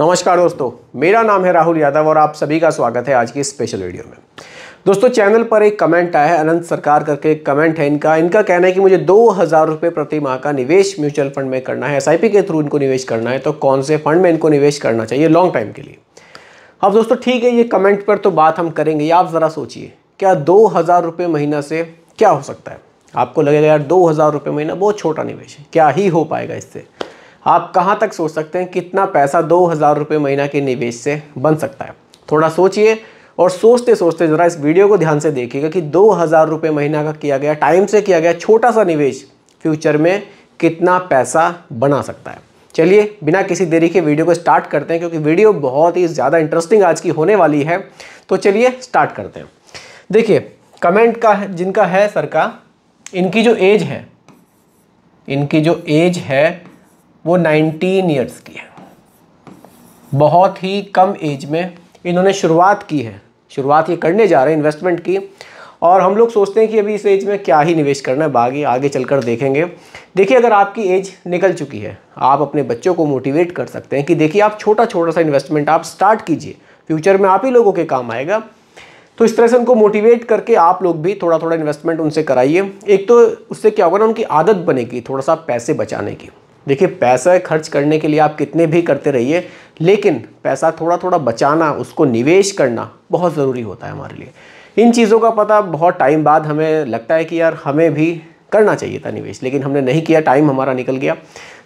नमस्कार दोस्तों मेरा नाम है राहुल यादव और आप सभी का स्वागत है आज की स्पेशल वीडियो में दोस्तों चैनल पर एक कमेंट आया है अनंत सरकार करके एक कमेंट है इनका इनका कहना है कि मुझे दो हज़ार रुपये प्रति माह का निवेश म्यूचुअल फंड में करना है एस के थ्रू इनको निवेश करना है तो कौन से फंड में इनको निवेश करना चाहिए लॉन्ग टाइम के लिए अब दोस्तों ठीक है ये कमेंट पर तो बात हम करेंगे आप ज़रा सोचिए क्या दो हज़ार रुपये महीना से क्या हो सकता है आपको लगेगा यार दो हज़ार रुपये महीना बहुत छोटा निवेश है क्या ही हो पाएगा इससे आप कहाँ तक सोच सकते हैं कितना पैसा दो हज़ार रुपये महीना के निवेश से बन सकता है थोड़ा सोचिए और सोचते सोचते ज़रा इस वीडियो को ध्यान से देखिएगा कि दो हज़ार रुपये महीना का किया गया टाइम से किया गया छोटा सा निवेश फ्यूचर में कितना पैसा बना सकता है चलिए बिना किसी देरी के वीडियो को स्टार्ट करते हैं क्योंकि वीडियो बहुत ही ज़्यादा इंटरेस्टिंग आज की होने वाली है तो चलिए स्टार्ट करते हैं देखिए कमेंट का जिनका है सर का इनकी जो एज है इनकी जो एज है वो 19 ईयर्स की है बहुत ही कम एज में इन्होंने शुरुआत की है शुरुआत ये करने जा रहे हैं इन्वेस्टमेंट की और हम लोग सोचते हैं कि अभी इस एज में क्या ही निवेश करना है बाकी आगे चल कर देखेंगे देखिए अगर आपकी एज निकल चुकी है आप अपने बच्चों को मोटिवेट कर सकते हैं कि देखिए आप छोटा छोटा सा इन्वेस्टमेंट आप स्टार्ट कीजिए फ्यूचर में आप ही लोगों के काम आएगा तो इस तरह से उनको मोटिवेट करके आप लोग भी थोड़ा थोड़ा इन्वेस्टमेंट उनसे कराइए एक तो उससे क्या होगा ना उनकी आदत बनेगी थोड़ा सा पैसे बचाने की देखिए पैसा खर्च करने के लिए आप कितने भी करते रहिए लेकिन पैसा थोड़ा थोड़ा बचाना उसको निवेश करना बहुत ज़रूरी होता है हमारे लिए इन चीज़ों का पता बहुत टाइम बाद हमें लगता है कि यार हमें भी करना चाहिए था निवेश लेकिन हमने नहीं किया टाइम हमारा निकल गया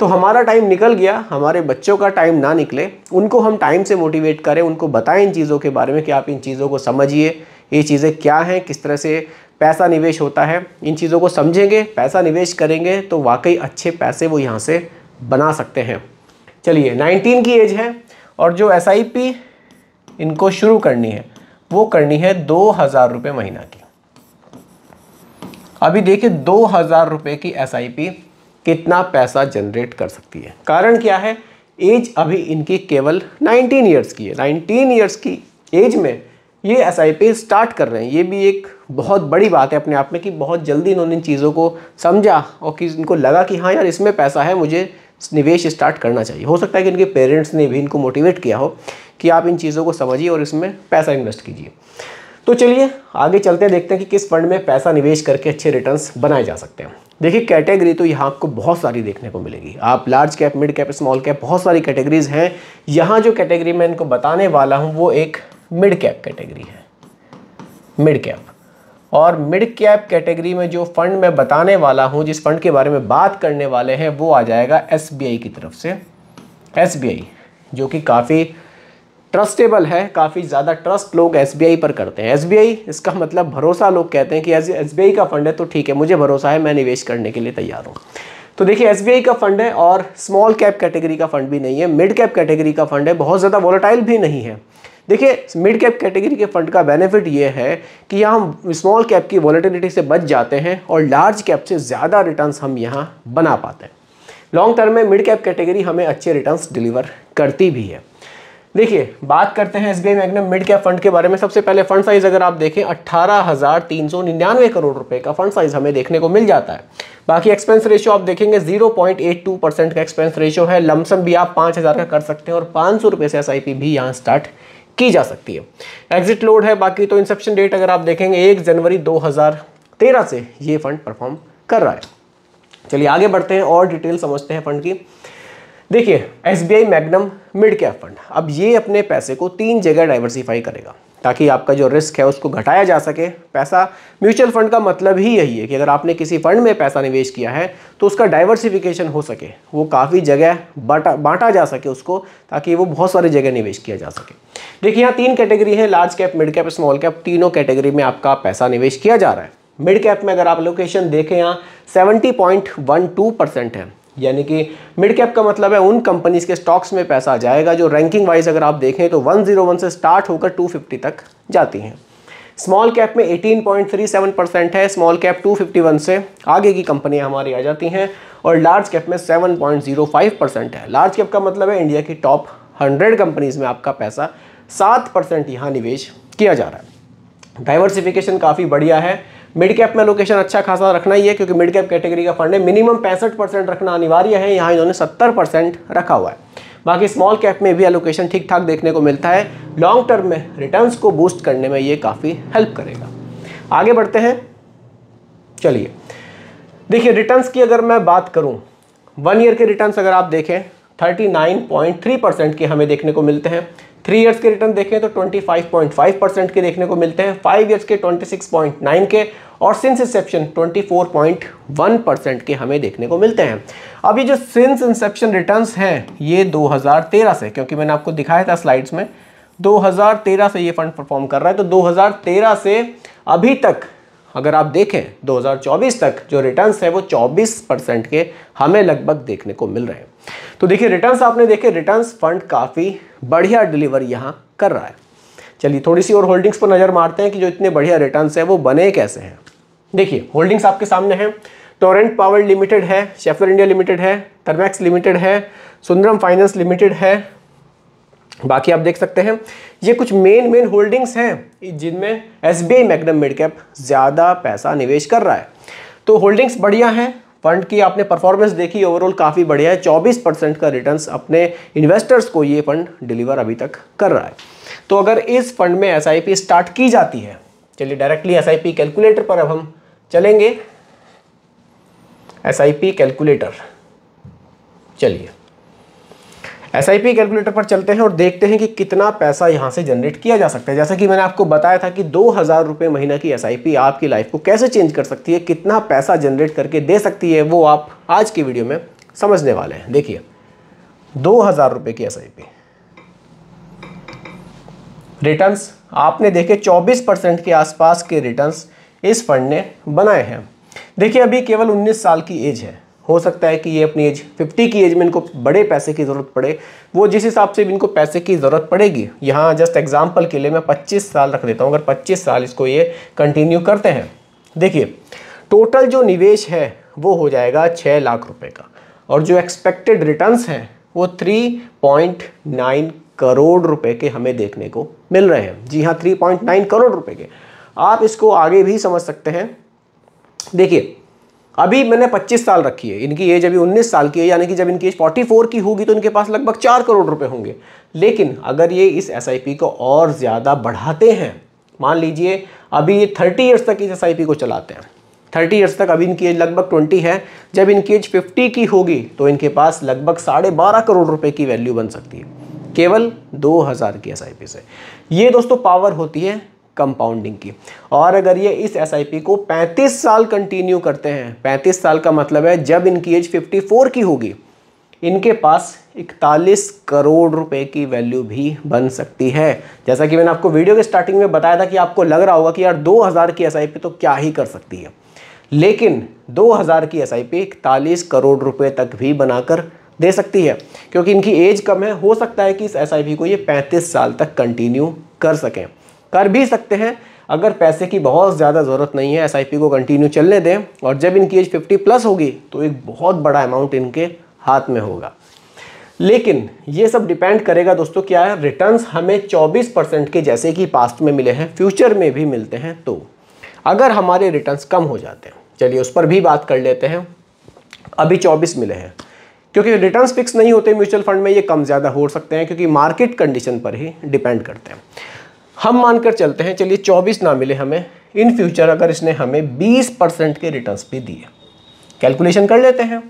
तो हमारा टाइम निकल गया हमारे बच्चों का टाइम ना निकले उनको हम टाइम से मोटिवेट करें उनको बताएं इन चीज़ों के बारे में कि आप इन चीज़ों को समझिए ये चीज़ें क्या हैं किस तरह से पैसा निवेश होता है इन चीज़ों को समझेंगे पैसा निवेश करेंगे तो वाकई अच्छे पैसे वो यहाँ से बना सकते हैं चलिए 19 की एज है और जो एस इनको शुरू करनी है वो करनी है दो हज़ार रुपये महीना की अभी देखिए दो हज़ार रुपये की एस कितना पैसा जनरेट कर सकती है कारण क्या है एज अभी इनकी केवल 19 इयर्स की है 19 इयर्स की एज में ये एस आई स्टार्ट कर रहे हैं ये भी एक बहुत बड़ी बात है अपने आप में कि बहुत जल्दी इन्होंने इन चीज़ों को समझा और कि इनको लगा कि हाँ यार इसमें पैसा है मुझे निवेश स्टार्ट करना चाहिए हो सकता है कि इनके पेरेंट्स ने भी इनको मोटिवेट किया हो कि आप इन चीज़ों को समझिए और इसमें पैसा इन्वेस्ट कीजिए तो चलिए आगे चलते हैं देखते हैं कि किस फंड में पैसा निवेश करके अच्छे रिटर्न्स बनाए जा सकते हैं देखिए कैटेगरी तो यहाँ आपको बहुत सारी देखने को मिलेगी आप large cap mid cap small cap बहुत सारी कैटेगरीज हैं यहाँ जो कैटेगरी मैं इनको बताने वाला हूँ वो एक मिड कैप कैटेगरी है मिड कैप और मिड कैप कैटेगरी में जो फंड मैं बताने वाला हूं जिस फंड के बारे में बात करने वाले हैं वो आ जाएगा एस की तरफ से एस जो कि काफ़ी ट्रस्टेबल है काफ़ी ज़्यादा ट्रस्ट लोग एस पर करते हैं एस इसका मतलब भरोसा लोग कहते हैं कि एस का फंड है तो ठीक है मुझे भरोसा है मैं निवेश करने के लिए तैयार हूँ तो देखिए एस का फंड है और स्मॉल कैप कैटेगरी का फंड भी नहीं है मिड कैप कैटेगरी का फंड है बहुत ज़्यादा वॉलेटाइल भी नहीं है देखिए मिड कैप कैटेगरी के फंड का बेनिफिट ये है कि हम स्मॉल कैप की वॉलेटिलिटी से बच जाते हैं और लार्ज कैप से ज़्यादा रिटर्न हम यहाँ बना पाते हैं लॉन्ग टर्म में मिड कैप कैटेगरी हमें अच्छे रिटर्न डिलीवर करती भी है देखिए बात करते हैं S B Magnum mid cap fund के बारे में सबसे पहले फंड साइज अगर आप देखें अट्ठारह करोड़ रुपए का फंड साइज हमें देखने को मिल जाता है बाकी एक्सपेंस रेशियो आप देखेंगे 0.82 परसेंट का एक्सपेंस रेशियो है लमसम भी आप 5000 का कर सकते हैं और पाँच सौ से एस भी यहाँ स्टार्ट की जा सकती है एग्जिट लोड है बाकी तो इंसेप्शन डेट अगर आप देखेंगे एक जनवरी 2013 से ये फंड परफॉर्म कर रहा है चलिए आगे बढ़ते हैं और डिटेल समझते हैं फंड की देखिए S B I Magnum mid cap fund अब ये अपने पैसे को तीन जगह डाइवर्सिफाई करेगा ताकि आपका जो रिस्क है उसको घटाया जा सके पैसा म्यूचुअल फंड का मतलब ही यही है कि अगर आपने किसी फंड में पैसा निवेश किया है तो उसका डाइवर्सिफिकेशन हो सके वो काफ़ी जगह बांटा बांटा जा सके उसको ताकि वो बहुत सारी जगह निवेश किया जा सके देखिए यहाँ तीन कैटेगरी है large cap mid cap small cap तीनों कैटेगरी में आपका पैसा निवेश किया जा रहा है मिड कैप में अगर आप लोकेशन देखें यहाँ टू परसेंट है यानी कि मिड कैप का मतलब है उन कंपनीज के स्टॉक्स में पैसा जाएगा जो रैंकिंग वाइज अगर आप देखें तो 101 से स्टार्ट होकर 250 तक जाती हैं स्मॉल कैप में 18.37 परसेंट है स्मॉल कैप 251 से आगे की कंपनियां हमारी आ जाती हैं और लार्ज कैप में 7.05 परसेंट है लार्ज कैप का मतलब है इंडिया की टॉप 100 कंपनीज में आपका पैसा सात परसेंट यहाँ निवेश किया जा रहा है डाइवर्सिफिकेशन काफ़ी बढ़िया है मिड कैप में लोकेशन अच्छा खासा रखना ही है क्योंकि मिड कैप कैटेगरी का फंड है मिनिमम पैंसठ परसेंट रखना अनिवार्य है यहाँ इन्होंने सत्तर परसेंट रखा हुआ है बाकी स्मॉल कैप में भी एलोकेशन ठीक ठाक देखने को मिलता है लॉन्ग टर्म में रिटर्न्स को बूस्ट करने में ये काफ़ी हेल्प करेगा आगे बढ़ते हैं चलिए देखिए रिटर्न्स की अगर मैं बात करूं वन ईयर के रिटर्न्स अगर आप देखें 39.3 परसेंट के हमें देखने को मिलते हैं थ्री ईयर्स के रिटर्न देखें तो 25.5 परसेंट के देखने को मिलते हैं फाइव ईयर्स के 26.9 के और सिंस इंसेप्शन 24.1 परसेंट के हमें देखने को मिलते हैं अब ये जो सिंस इंसेप्शन रिटर्न्स हैं ये 2013 से क्योंकि मैंने आपको दिखाया था स्लाइड्स में 2013 से ये फंड परफॉर्म कर रहा है तो 2013 से अभी तक अगर आप देखें 2024 तक जो रिटर्न्स है वो 24 परसेंट के हमें लगभग देखने को मिल रहे हैं तो देखिए रिटर्न्स आपने देखे रिटर्न्स फंड काफ़ी बढ़िया डिलीवर यहाँ कर रहा है चलिए थोड़ी सी और होल्डिंग्स पर नज़र मारते हैं कि जो इतने बढ़िया रिटर्न्स है वो बने कैसे हैं देखिए होल्डिंग्स आपके सामने हैं टोरेंट पावर लिमिटेड है शेफर इंडिया लिमिटेड है थर्मैक्स लिमिटेड है सुंदरम फाइनेंस लिमिटेड है बाकी आप देख सकते हैं ये कुछ मेन मेन होल्डिंग्स हैं जिनमें S B Magnum mid cap ज़्यादा पैसा निवेश कर रहा है तो होल्डिंग्स बढ़िया हैं फंड की आपने परफॉर्मेंस देखी ओवरऑल काफ़ी बढ़िया है 24 परसेंट का रिटर्न अपने इन्वेस्टर्स को ये फंड डिलीवर अभी तक कर रहा है तो अगर इस फंड में एस स्टार्ट की जाती है चलिए डायरेक्टली एस कैलकुलेटर पर अब हम चलेंगे एस कैलकुलेटर चलिए एस आई पी कैलकुलेटर पर चलते हैं और देखते हैं कि कितना पैसा यहाँ से जनरेट किया जा सकता है जैसा कि मैंने आपको बताया था कि दो हज़ार रुपये महीना की एस आई पी आपकी लाइफ को कैसे चेंज कर सकती है कितना पैसा जनरेट करके दे सकती है वो आप आज की वीडियो में समझने वाले हैं देखिए दो हज़ार रुपये की एस आई पी रिटर्न्स आपने देखे 24 परसेंट के आसपास के रिटर्न्स इस फंड ने बनाए हैं देखिए अभी केवल 19 साल की एज है हो सकता है कि ये अपनी एज 50 की एज में इनको बड़े पैसे की ज़रूरत पड़े वो जिस हिसाब से इनको पैसे की ज़रूरत पड़ेगी यहाँ जस्ट एग्जाम्पल के लिए मैं 25 साल रख देता हूँ अगर 25 साल इसको ये कंटिन्यू करते हैं देखिए टोटल जो निवेश है वो हो जाएगा छः लाख रुपये का और जो एक्सपेक्टेड रिटर्न्स हैं वो 3.9 करोड़ रुपए के हमें देखने को मिल रहे हैं जी हाँ 3.9 करोड़ रुपए के आप इसको आगे भी समझ सकते हैं देखिए अभी मैंने 25 साल रखी है इनकी एज अभी 19 साल की है यानी कि जब इनकी एज 44 की होगी तो इनके पास लगभग चार करोड़ रुपए होंगे लेकिन अगर ये इस एस को और ज़्यादा बढ़ाते हैं मान लीजिए अभी ये थर्टी ईयर्स तक इस एस को चलाते हैं थर्टी ईयर्स तक अभी इनकी एज लगभग ट्वेंटी है जब इनकी एज फिफ्टी की होगी तो इनके पास लगभग साढ़े बारह करोड़ रुपये की वैल्यू बन सकती है केवल दो हज़ार की एस से ये दोस्तों पावर होती है कंपाउंडिंग की और अगर ये इस एस को 35 साल कंटिन्यू करते हैं 35 साल का मतलब है जब इनकी एज 54 की होगी इनके पास 41 करोड़ रुपए की वैल्यू भी बन सकती है जैसा कि मैंने आपको वीडियो के स्टार्टिंग में बताया था कि आपको लग रहा होगा कि यार 2000 की एस तो क्या ही कर सकती है लेकिन 2000 की एस आई पी इकतालीस करोड़ रुपए तक भी बनाकर दे सकती है क्योंकि इनकी एज कम है हो सकता है कि इस एस को ये 35 साल तक कंटिन्यू कर सकें कर भी सकते हैं अगर पैसे की बहुत ज़्यादा ज़रूरत नहीं है एस को कंटिन्यू चलने दें और जब इनकी एज फिफ्टी प्लस होगी तो एक बहुत बड़ा अमाउंट इनके हाथ में होगा लेकिन ये सब डिपेंड करेगा दोस्तों क्या है रिटर्न्स हमें 24 परसेंट के जैसे कि पास्ट में मिले हैं फ्यूचर में भी मिलते हैं तो अगर हमारे रिटर्न्स कम हो जाते हैं चलिए उस पर भी बात कर लेते हैं अभी 24 मिले हैं क्योंकि रिटर्न्स फिक्स नहीं होते म्यूचुअल फंड में ये कम ज़्यादा हो सकते हैं क्योंकि मार्केट कंडीशन पर ही डिपेंड करते हैं हम मानकर चलते हैं चलिए 24 ना मिले हमें इन फ्यूचर अगर इसने हमें 20 परसेंट के रिटर्न्स भी दिए कैलकुलेशन कर लेते हैं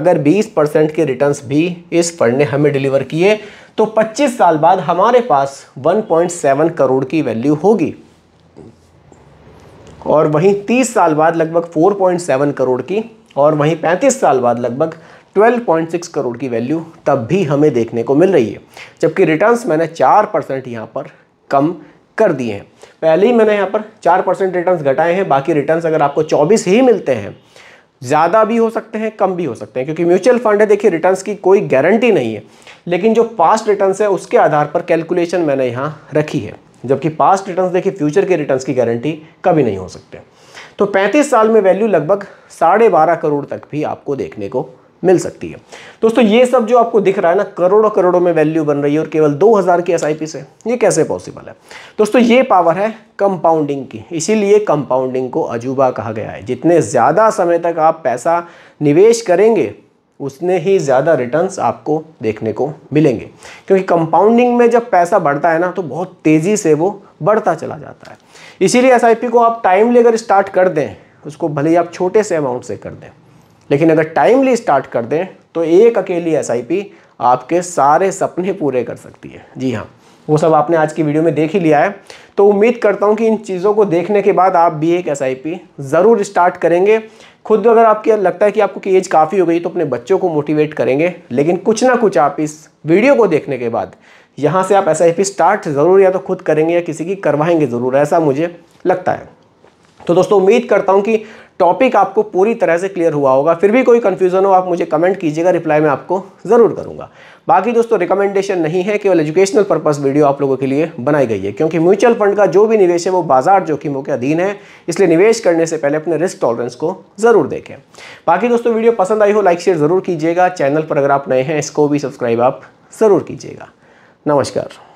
अगर 20 परसेंट के रिटर्न्स भी इस फंड ने हमें डिलीवर किए तो 25 साल बाद हमारे पास 1.7 करोड़ की वैल्यू होगी और वहीं 30 साल बाद लगभग 4.7 करोड़ की और वहीं पैंतीस साल बाद लगभग 12.6 करोड़ की वैल्यू तब भी हमें देखने को मिल रही है जबकि रिटर्न्स मैंने 4 परसेंट यहाँ पर कम कर दिए हैं पहले ही मैंने यहाँ पर चार परसेंट रिटर्न घटाए हैं बाकी रिटर्न अगर आपको चौबीस ही मिलते हैं ज़्यादा भी हो सकते हैं कम भी हो सकते हैं क्योंकि म्यूचुअल फंड है देखिए रिटर्न्स की कोई गारंटी नहीं है लेकिन जो पास्ट रिटर्न्स है उसके आधार पर कैलकुलेशन मैंने यहाँ रखी है जबकि पास्ट रिटर्न्स देखिए फ्यूचर के रिटर्न्स की गारंटी कभी नहीं हो सकते तो 35 साल में वैल्यू लगभग साढ़े बारह करोड़ तक भी आपको देखने को मिल सकती है दोस्तों ये सब जो आपको दिख रहा है ना करोड़ों करोड़ों में वैल्यू बन रही है और केवल 2000 की पी से ये कैसे पॉसिबल है दोस्तों ये पावर है कंपाउंडिंग की इसीलिए कंपाउंडिंग को अजूबा कहा गया है जितने ज़्यादा समय तक आप पैसा निवेश करेंगे उसने ही ज़्यादा रिटर्न्स आपको देखने को मिलेंगे क्योंकि कंपाउंडिंग में जब पैसा बढ़ता है ना तो बहुत तेज़ी से वो बढ़ता चला जाता है इसीलिए एस को आप टाइम लेकर स्टार्ट कर दें उसको भले ही आप छोटे से अमाउंट से कर दें लेकिन अगर टाइमली स्टार्ट कर दें तो एक अकेली एस आपके सारे सपने पूरे कर सकती है जी हाँ वो सब आपने आज की वीडियो में देख ही लिया है तो उम्मीद करता हूँ कि इन चीज़ों को देखने के बाद आप भी एक एस ज़रूर स्टार्ट करेंगे खुद अगर आपके लगता है कि आपको की एज काफ़ी हो गई तो अपने बच्चों को मोटिवेट करेंगे लेकिन कुछ ना कुछ आप इस वीडियो को देखने के बाद यहाँ से आप एस स्टार्ट ज़रूर या तो खुद करेंगे या किसी की करवाएंगे ज़रूर ऐसा मुझे लगता है तो दोस्तों उम्मीद करता हूँ कि टॉपिक आपको पूरी तरह से क्लियर हुआ होगा फिर भी कोई कन्फ्यूज़न हो आप मुझे कमेंट कीजिएगा रिप्लाई मैं आपको ज़रूर करूंगा बाकी दोस्तों रिकमेंडेशन नहीं है केवल एजुकेशनल पर्पज़ वीडियो आप लोगों के लिए बनाई गई है क्योंकि म्यूचुअल फंड का जो भी निवेश है वो बाजार जोखिमों के अधीन है इसलिए निवेश करने से पहले अपने रिस्क टॉलरेंस को ज़रूर देखें बाकी दोस्तों वीडियो पसंद आई हो लाइक शेयर ज़रूर कीजिएगा चैनल पर अगर आप नए हैं इसको भी सब्सक्राइब आप ज़रूर कीजिएगा नमस्कार